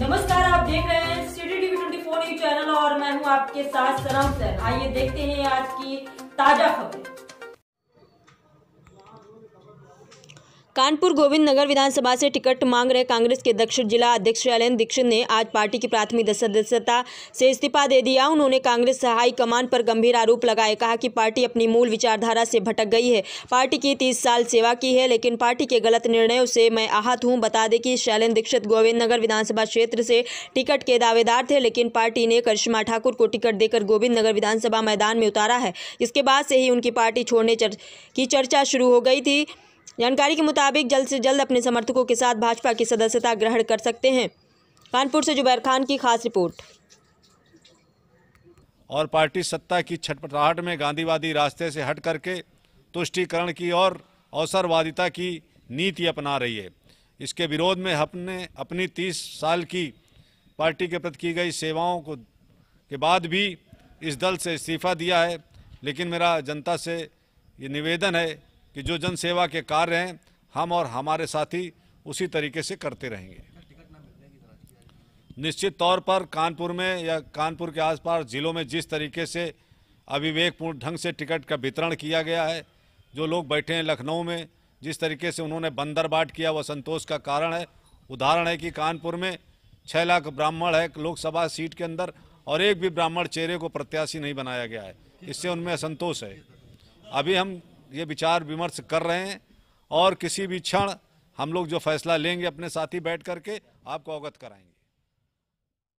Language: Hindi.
नमस्कार आप देख रहे हैं city TV twenty four news channel और मैं हूं आपके साथ सरम सर आइए देखते हैं आज की ताजा खबरें कानपुर गोविंद नगर विधानसभा से टिकट मांग रहे कांग्रेस के दक्षिण जिला अध्यक्ष शैलेन दीक्षित ने आज पार्टी की प्राथमिक सदस्यता से इस्तीफा दे दिया उन्होंने कांग्रेस हाई कमान पर गंभीर आरोप लगाए कहा कि पार्टी अपनी मूल विचारधारा से भटक गई है पार्टी की तीस साल सेवा की है लेकिन पार्टी के गलत निर्णयों से मैं आहत हूँ बता दें कि शैलेन दीक्षित गोविंद नगर विधानसभा क्षेत्र से टिकट के दावेदार थे लेकिन पार्टी ने करिश्मा ठाकुर को टिकट देकर गोविंद नगर विधानसभा मैदान में उतारा है इसके बाद से ही उनकी पार्टी छोड़ने की चर्चा शुरू हो गई थी जानकारी के मुताबिक जल्द से जल्द अपने समर्थकों के साथ भाजपा की सदस्यता ग्रहण कर सकते हैं कानपुर से जुबैर खान की खास रिपोर्ट और पार्टी सत्ता की छटपटाहट में गांधीवादी रास्ते से हट करके तुष्टिकरण की और अवसरवादिता की नीति अपना रही है इसके विरोध में हमने अपनी तीस साल की पार्टी के प्रति की गई सेवाओं को के बाद भी इस दल से इस्तीफा दिया है लेकिन मेरा जनता से ये निवेदन है कि जो जन सेवा के कार्य हैं हम और हमारे साथी उसी तरीके से करते रहेंगे निश्चित तौर पर कानपुर में या कानपुर के आसपास ज़िलों में जिस तरीके से अविवेकपूर्ण ढंग से टिकट का वितरण किया गया है जो लोग बैठे हैं लखनऊ में जिस तरीके से उन्होंने बंदर बाट किया वह संतोष का कारण है उदाहरण है कि कानपुर में छः लाख ब्राह्मण है लोकसभा सीट के अंदर और एक भी ब्राह्मण चेहरे को प्रत्याशी नहीं बनाया गया है इससे उनमें असंतोष है अभी हम ये विचार विमर्श कर रहे हैं और किसी भी क्षण हम लोग जो फैसला लेंगे अपने साथी बैठ करके आपको अवगत कराएंगे